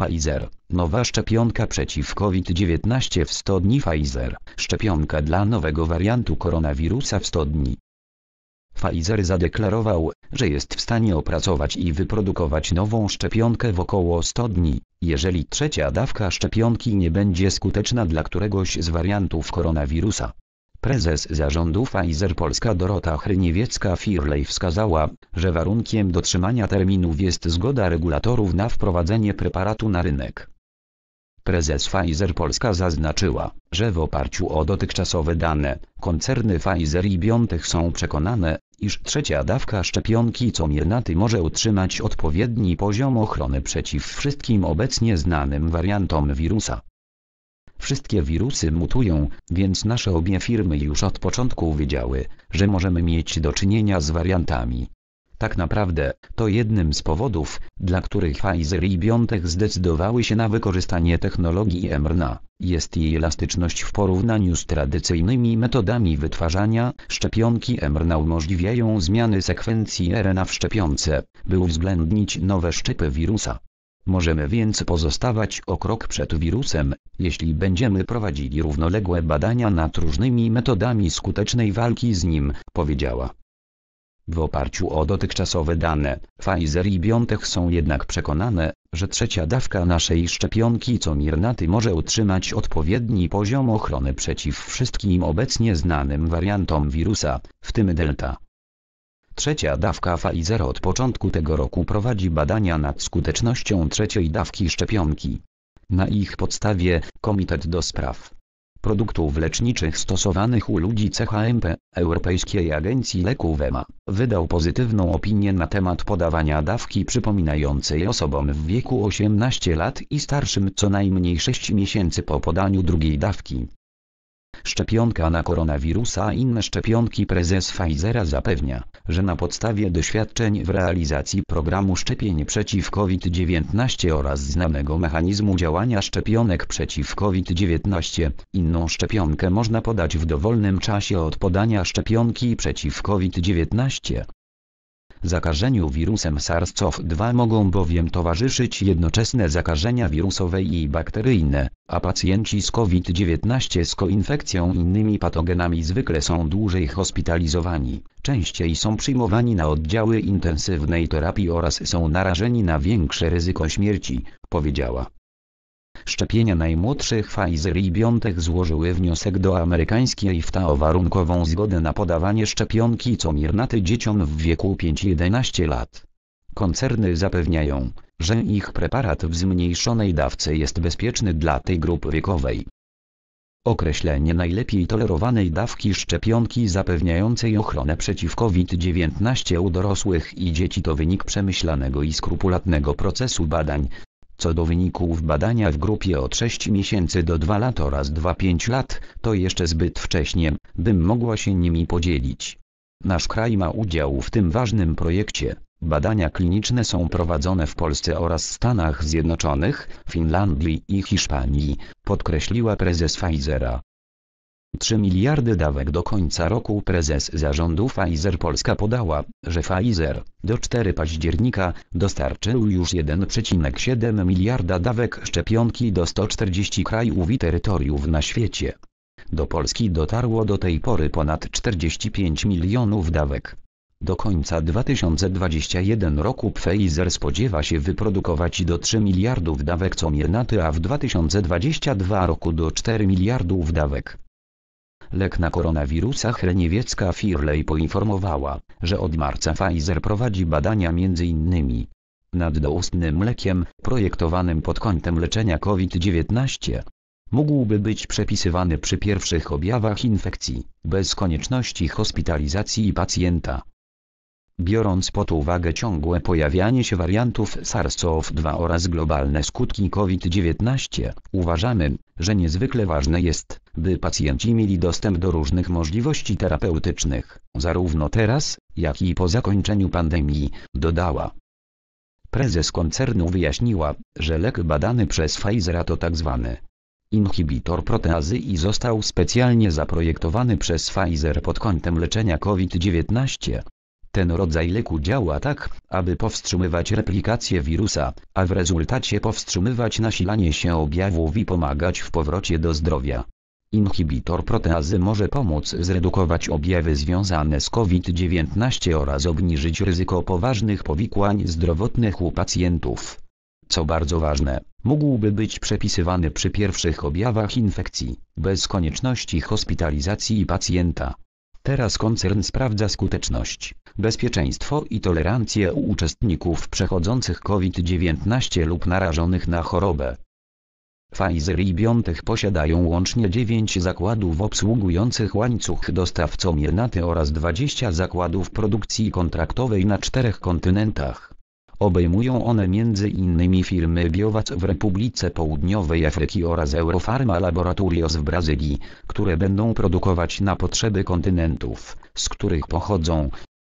Pfizer. Nowa szczepionka przeciw COVID-19 w 100 dni Pfizer. Szczepionka dla nowego wariantu koronawirusa w 100 dni. Pfizer zadeklarował, że jest w stanie opracować i wyprodukować nową szczepionkę w około 100 dni. Jeżeli trzecia dawka szczepionki nie będzie skuteczna dla któregoś z wariantów koronawirusa, Prezes zarządu Pfizer Polska Dorota hryniewiecka firlej wskazała, że warunkiem dotrzymania terminów jest zgoda regulatorów na wprowadzenie preparatu na rynek. Prezes Pfizer Polska zaznaczyła, że w oparciu o dotychczasowe dane, koncerny Pfizer i BioNTech są przekonane, iż trzecia dawka szczepionki Comirnaty może utrzymać odpowiedni poziom ochrony przeciw wszystkim obecnie znanym wariantom wirusa. Wszystkie wirusy mutują, więc nasze obie firmy już od początku wiedziały, że możemy mieć do czynienia z wariantami. Tak naprawdę, to jednym z powodów, dla których Pfizer i BioNTech zdecydowały się na wykorzystanie technologii mRNA, jest jej elastyczność w porównaniu z tradycyjnymi metodami wytwarzania. Szczepionki mRNA umożliwiają zmiany sekwencji RNA w szczepionce, by uwzględnić nowe szczepy wirusa. Możemy więc pozostawać o krok przed wirusem, jeśli będziemy prowadzili równoległe badania nad różnymi metodami skutecznej walki z nim, powiedziała. W oparciu o dotychczasowe dane, Pfizer i BioNTech są jednak przekonane, że trzecia dawka naszej szczepionki comirnaty może utrzymać odpowiedni poziom ochrony przeciw wszystkim obecnie znanym wariantom wirusa, w tym delta. Trzecia dawka Pfizer od początku tego roku prowadzi badania nad skutecznością trzeciej dawki szczepionki. Na ich podstawie Komitet do spraw produktów leczniczych stosowanych u ludzi CHMP Europejskiej Agencji Leków EMA wydał pozytywną opinię na temat podawania dawki przypominającej osobom w wieku 18 lat i starszym co najmniej 6 miesięcy po podaniu drugiej dawki. Szczepionka na koronawirusa inne szczepionki prezes Pfizera zapewnia, że na podstawie doświadczeń w realizacji programu szczepień przeciw COVID-19 oraz znanego mechanizmu działania szczepionek przeciw COVID-19, inną szczepionkę można podać w dowolnym czasie od podania szczepionki przeciw COVID-19. Zakażeniu wirusem SARS-CoV-2 mogą bowiem towarzyszyć jednoczesne zakażenia wirusowe i bakteryjne, a pacjenci z COVID-19 z koinfekcją innymi patogenami zwykle są dłużej hospitalizowani, częściej są przyjmowani na oddziały intensywnej terapii oraz są narażeni na większe ryzyko śmierci, powiedziała szczepienia najmłodszych Pfizer i Biontech złożyły wniosek do amerykańskiej FTA o warunkową zgodę na podawanie szczepionki co mirnaty dzieciom w wieku 5-11 lat. Koncerny zapewniają, że ich preparat w zmniejszonej dawce jest bezpieczny dla tej grupy wiekowej. Określenie najlepiej tolerowanej dawki szczepionki zapewniającej ochronę przeciw COVID-19 u dorosłych i dzieci to wynik przemyślanego i skrupulatnego procesu badań, co do wyników badania w grupie od 6 miesięcy do 2 lat oraz 2-5 lat, to jeszcze zbyt wcześnie, bym mogła się nimi podzielić. Nasz kraj ma udział w tym ważnym projekcie. Badania kliniczne są prowadzone w Polsce oraz Stanach Zjednoczonych, Finlandii i Hiszpanii, podkreśliła prezes Pfizera. 3 miliardy dawek do końca roku prezes zarządu Pfizer Polska podała, że Pfizer, do 4 października, dostarczył już 1,7 miliarda dawek szczepionki do 140 krajów i terytoriów na świecie. Do Polski dotarło do tej pory ponad 45 milionów dawek. Do końca 2021 roku Pfizer spodziewa się wyprodukować do 3 miliardów dawek co miernaty, a w 2022 roku do 4 miliardów dawek lek na koronawirusa Chreniewicka Firley poinformowała, że od marca Pfizer prowadzi badania m.in. nad doustnym lekiem, projektowanym pod kątem leczenia COVID-19. Mógłby być przepisywany przy pierwszych objawach infekcji, bez konieczności hospitalizacji pacjenta biorąc pod uwagę ciągłe pojawianie się wariantów SARS-CoV-2 oraz globalne skutki COVID-19, uważamy, że niezwykle ważne jest, by pacjenci mieli dostęp do różnych możliwości terapeutycznych, zarówno teraz, jak i po zakończeniu pandemii, dodała. Prezes koncernu wyjaśniła, że lek badany przez Pfizera to tzw tak inhibitor proteazy i został specjalnie zaprojektowany przez Pfizer pod kątem leczenia COVID-19, ten rodzaj leku działa tak, aby powstrzymywać replikację wirusa, a w rezultacie powstrzymywać nasilanie się objawów i pomagać w powrocie do zdrowia. Inhibitor proteazy może pomóc zredukować objawy związane z COVID-19 oraz obniżyć ryzyko poważnych powikłań zdrowotnych u pacjentów. Co bardzo ważne, mógłby być przepisywany przy pierwszych objawach infekcji, bez konieczności hospitalizacji pacjenta. Teraz koncern sprawdza skuteczność bezpieczeństwo i tolerancję u uczestników przechodzących COVID-19 lub narażonych na chorobę. Pfizer i BioNTech posiadają łącznie 9 zakładów obsługujących łańcuch dostaw comirnaty oraz 20 zakładów produkcji kontraktowej na czterech kontynentach. Obejmują one m.in. firmy Biowac w Republice Południowej Afryki oraz Eurofarma Laboratorios w Brazylii, które będą produkować na potrzeby kontynentów, z których pochodzą,